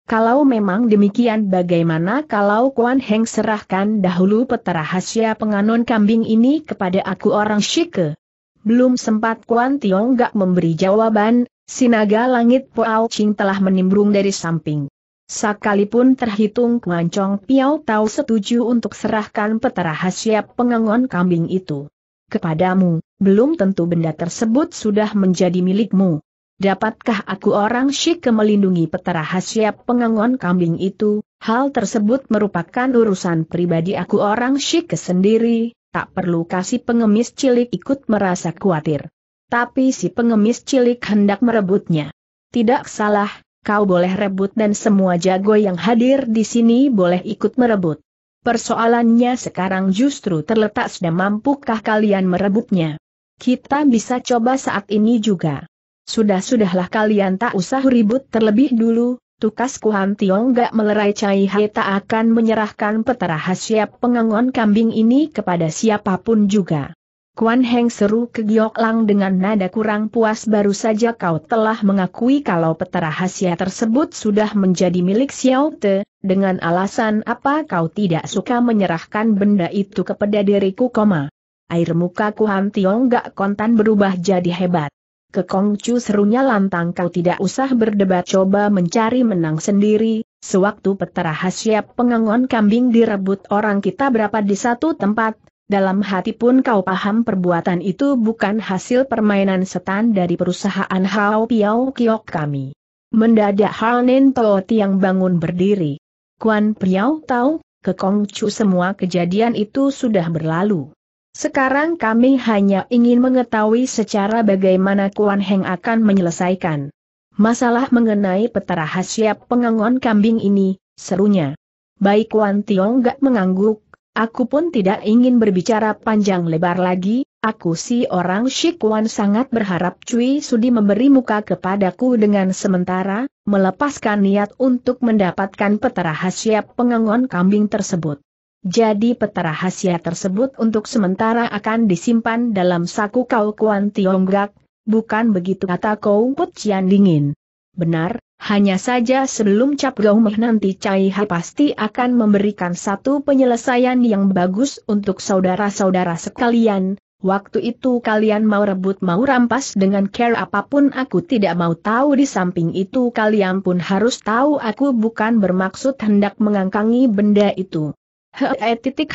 Kalau memang demikian bagaimana kalau Kuan Heng serahkan dahulu peta rahasia penganon kambing ini kepada aku orang Shike? Belum sempat Kuan Tiong gak memberi jawaban, sinaga langit Poao Ching telah menimbrung dari samping. Sekalipun terhitung Chong Piao tahu setuju untuk serahkan peta rahasia pengangon kambing itu kepadamu, belum tentu benda tersebut sudah menjadi milikmu. Dapatkah aku orang Syike melindungi peta rahasia pengangon kambing itu? Hal tersebut merupakan urusan pribadi aku orang Syike sendiri, tak perlu kasih pengemis cilik ikut merasa khawatir. Tapi si pengemis cilik hendak merebutnya. Tidak salah, kau boleh rebut dan semua jago yang hadir di sini boleh ikut merebut. Persoalannya sekarang justru terletak sudah mampukah kalian merebutnya. Kita bisa coba saat ini juga. Sudah-sudahlah kalian tak usah ribut terlebih dulu, tukas Kuan Tiong gak melerai Cai Hai tak akan menyerahkan peta rahasia pengangon kambing ini kepada siapapun juga. Kuan Heng seru ke Giok Lang dengan nada kurang puas baru saja kau telah mengakui kalau peta rahasia tersebut sudah menjadi milik Xiao Te, dengan alasan apa kau tidak suka menyerahkan benda itu kepada diriku, koma. Air muka Kuan Tiong gak kontan berubah jadi hebat. Ke Kong Chu serunya lantang kau tidak usah berdebat coba mencari menang sendiri, sewaktu peta rahasia pengangon kambing direbut orang kita berapa di satu tempat, dalam hati pun kau paham perbuatan itu bukan hasil permainan setan dari perusahaan Hao Piao Kiok kami. Mendadak Nen Toh Tiang bangun berdiri. Kuan Piao tahu, ke Kong Chu semua kejadian itu sudah berlalu. Sekarang kami hanya ingin mengetahui secara bagaimana Kuan Heng akan menyelesaikan. Masalah mengenai peta rahasia pengangon kambing ini, serunya. Baik Kuan Tiong gak mengangguk, Aku pun tidak ingin berbicara panjang lebar lagi, aku si orang Shikwan sangat berharap Cui Sudi memberi muka kepadaku dengan sementara, melepaskan niat untuk mendapatkan peta rahasia pengengon kambing tersebut. Jadi peta rahasia tersebut untuk sementara akan disimpan dalam saku kau Kuan Tiongkok, bukan begitu kata Kau Put Cian dingin. Benar, hanya saja sebelum Cap Gaumeh nanti Cai Hai pasti akan memberikan satu penyelesaian yang bagus untuk saudara-saudara sekalian, waktu itu kalian mau rebut mau rampas dengan care apapun aku tidak mau tahu di samping itu kalian pun harus tahu aku bukan bermaksud hendak mengangkangi benda itu. Hee titik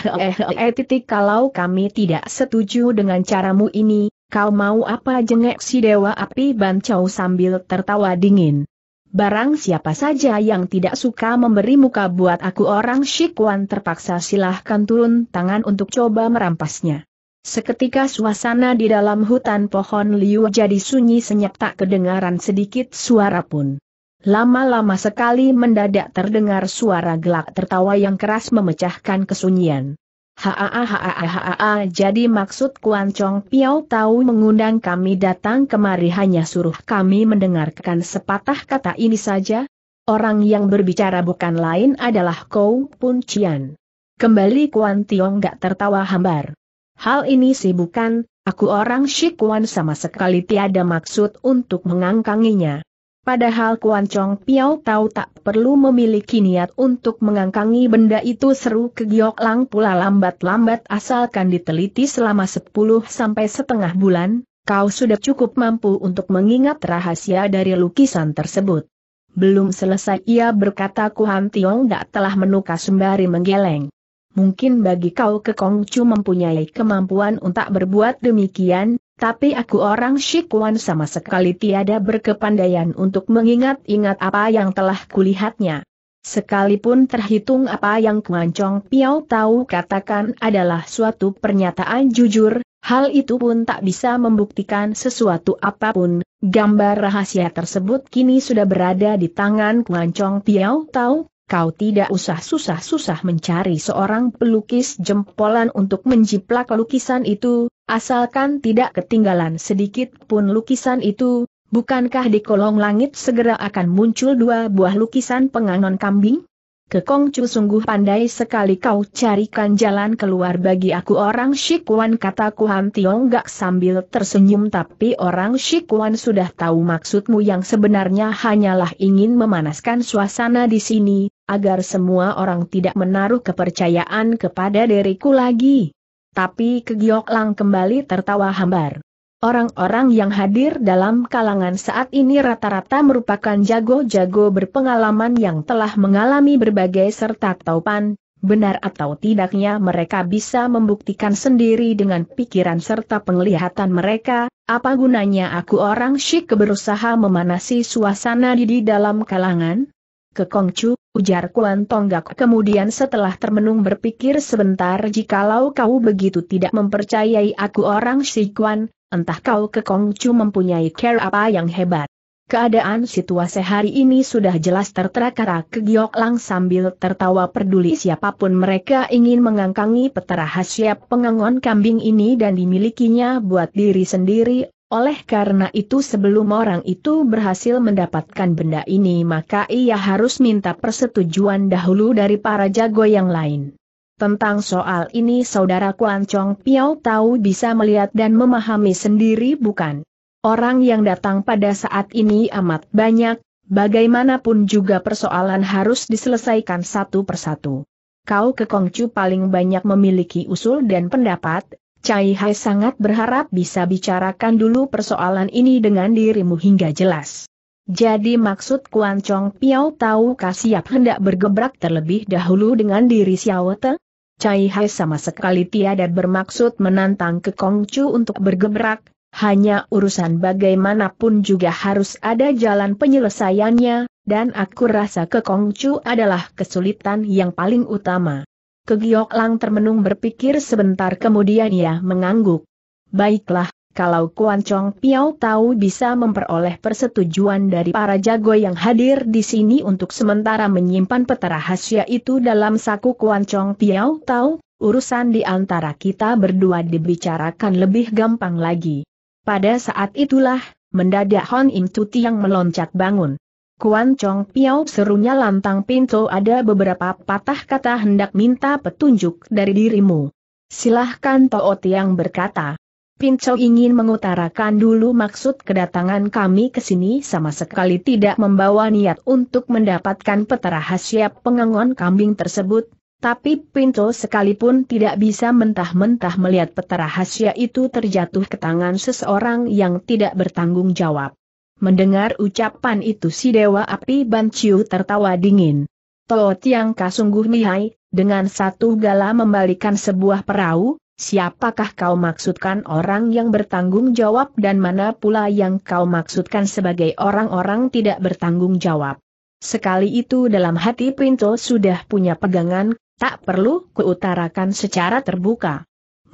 titik kalau kami tidak setuju dengan caramu ini, kau mau apa jengek si dewa api bancau sambil tertawa dingin barang siapa saja yang tidak suka memberi muka buat aku orang Shikwan terpaksa silahkan turun tangan untuk coba merampasnya. Seketika suasana di dalam hutan pohon liu jadi sunyi senyap tak kedengaran sedikit suara pun. Lama-lama sekali mendadak terdengar suara gelak tertawa yang keras memecahkan kesunyian haa jadi maksud Kuan Chong Piao tahu mengundang kami datang kemari hanya suruh kami mendengarkan sepatah kata ini saja? Orang yang berbicara bukan lain adalah Kou Pun Cian. Kembali Kuan Tiong gak tertawa hambar. Hal ini sih bukan, aku orang Shikuan sama sekali tiada maksud untuk mengangkanginya. Padahal Kuan Chong Piao tahu tak perlu memiliki niat untuk mengangkangi benda itu seru ke Giok Lang pula lambat-lambat asalkan diteliti selama 10 sampai setengah bulan, kau sudah cukup mampu untuk mengingat rahasia dari lukisan tersebut. Belum selesai ia berkata Kuan Tiong Dak telah menukar sembari menggeleng. Mungkin bagi kau ke Kongcu mempunyai kemampuan untuk berbuat demikian, tapi aku orang Shikwan sama sekali tiada berkepandaian untuk mengingat-ingat apa yang telah kulihatnya. Sekalipun terhitung apa yang Kuancong Piao tahu katakan adalah suatu pernyataan jujur, hal itu pun tak bisa membuktikan sesuatu apapun, gambar rahasia tersebut kini sudah berada di tangan Kuancong Piao tahu, kau tidak usah susah-susah mencari seorang pelukis jempolan untuk menjiplak lukisan itu, asalkan tidak ketinggalan sedikit pun lukisan itu, bukankah di kolong langit segera akan muncul dua buah lukisan penganon kambing? Kekongcu sungguh pandai sekali kau carikan jalan keluar bagi aku orang Shikwan kata Kuan Tiong gak sambil tersenyum tapi orang Shikwan sudah tahu maksudmu yang sebenarnya hanyalah ingin memanaskan suasana di sini, agar semua orang tidak menaruh kepercayaan kepada diriku lagi. Tapi Kegiok Lang kembali tertawa hambar. Orang-orang yang hadir dalam kalangan saat ini rata-rata merupakan jago-jago berpengalaman yang telah mengalami berbagai serta taupan, benar atau tidaknya mereka bisa membuktikan sendiri dengan pikiran serta penglihatan mereka, apa gunanya aku orang syik berusaha memanasi suasana di dalam kalangan? ke Kongcu, ujar Kuan Tonggak kemudian setelah termenung berpikir sebentar jikalau kau begitu tidak mempercayai aku orang Si Kuan, entah kau ke Kongcu mempunyai care apa yang hebat. Keadaan situasi hari ini sudah jelas tertera ke Giok Lang sambil tertawa peduli siapapun mereka ingin mengangkangi petara hasyap pengangon kambing ini dan dimilikinya buat diri sendiri oleh karena itu sebelum orang itu berhasil mendapatkan benda ini maka ia harus minta persetujuan dahulu dari para jago yang lain. Tentang soal ini saudara Kuan Chong Piao tahu bisa melihat dan memahami sendiri bukan? Orang yang datang pada saat ini amat banyak, bagaimanapun juga persoalan harus diselesaikan satu persatu. Kau ke Kongcu paling banyak memiliki usul dan pendapat, Cai Hai sangat berharap bisa bicarakan dulu persoalan ini dengan dirimu hingga jelas. Jadi maksud Kuan Chong Piao tahu siap hendak bergebrak terlebih dahulu dengan diri Xiao Te? Cai Hai sama sekali tiada bermaksud menantang ke Kong Chu untuk bergebrak, hanya urusan bagaimanapun juga harus ada jalan penyelesaiannya, dan aku rasa ke Kong Chu adalah kesulitan yang paling utama. Kegiok Lang termenung berpikir sebentar kemudian ia mengangguk. Baiklah, kalau Kuan Chong Piao tahu bisa memperoleh persetujuan dari para jago yang hadir di sini untuk sementara menyimpan peta rahasia itu dalam saku Kuan Chong Piao tahu, urusan di antara kita berdua dibicarakan lebih gampang lagi. Pada saat itulah, mendadak Hon Im Tuti yang meloncat bangun. Kuan Chong Piao serunya lantang pintu ada beberapa patah kata hendak minta petunjuk dari dirimu. Silahkan Toot yang berkata. Pinco ingin mengutarakan dulu maksud kedatangan kami ke sini sama sekali tidak membawa niat untuk mendapatkan peta rahasia pengangon kambing tersebut, tapi Pinto sekalipun tidak bisa mentah-mentah melihat peta rahasia itu terjatuh ke tangan seseorang yang tidak bertanggung jawab. Mendengar ucapan itu si Dewa Api Banciu tertawa dingin. Toh Tiang Ka sungguh lihai, dengan satu gala membalikan sebuah perahu, siapakah kau maksudkan orang yang bertanggung jawab dan mana pula yang kau maksudkan sebagai orang-orang tidak bertanggung jawab. Sekali itu dalam hati Pinto sudah punya pegangan, tak perlu kuutarakan secara terbuka.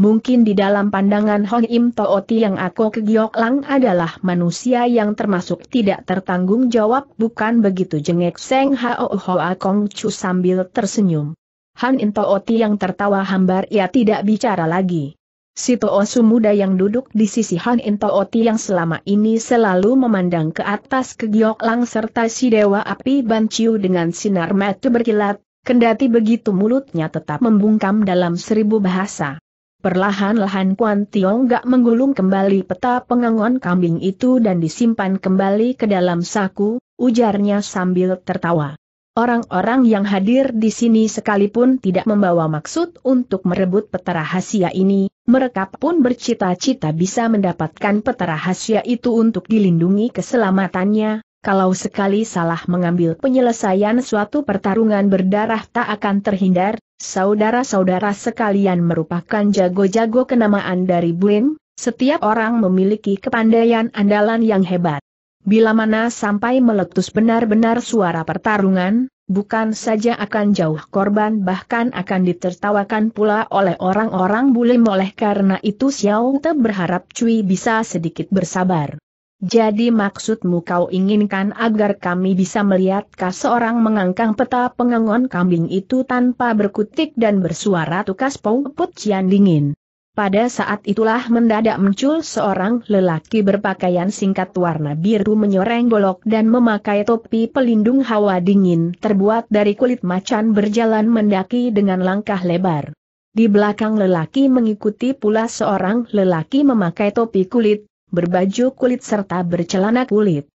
Mungkin di dalam pandangan Hong Im Tooti yang aku kegiok lang adalah manusia yang termasuk tidak tertanggung jawab bukan begitu jengek Seng Hao Hoa Kong Chu sambil tersenyum. Han In Tooti yang tertawa hambar ia tidak bicara lagi. Si Toosu muda yang duduk di sisi Han In Tooti yang selama ini selalu memandang ke atas kegiok lang serta si Dewa Api Ban Chiu dengan sinar mata berkilat, kendati begitu mulutnya tetap membungkam dalam seribu bahasa. Perlahan-lahan Kuan Tiong gak menggulung kembali peta pengangon kambing itu dan disimpan kembali ke dalam saku, ujarnya sambil tertawa. Orang-orang yang hadir di sini sekalipun tidak membawa maksud untuk merebut peta rahasia ini, mereka pun bercita-cita bisa mendapatkan peta rahasia itu untuk dilindungi keselamatannya, kalau sekali salah mengambil penyelesaian suatu pertarungan berdarah tak akan terhindar, Saudara-saudara sekalian merupakan jago-jago kenamaan dari Buin, setiap orang memiliki kepandaian andalan yang hebat. Bila mana sampai meletus benar-benar suara pertarungan, bukan saja akan jauh korban bahkan akan ditertawakan pula oleh orang-orang bule oleh karena itu Xiao Te berharap Cui bisa sedikit bersabar. Jadi maksudmu kau inginkan agar kami bisa melihatkah seorang mengangkang peta pengangon kambing itu tanpa berkutik dan bersuara tukas pungput cian dingin. Pada saat itulah mendadak muncul seorang lelaki berpakaian singkat warna biru menyoreng golok dan memakai topi pelindung hawa dingin terbuat dari kulit macan berjalan mendaki dengan langkah lebar. Di belakang lelaki mengikuti pula seorang lelaki memakai topi kulit berbaju kulit serta bercelana kulit.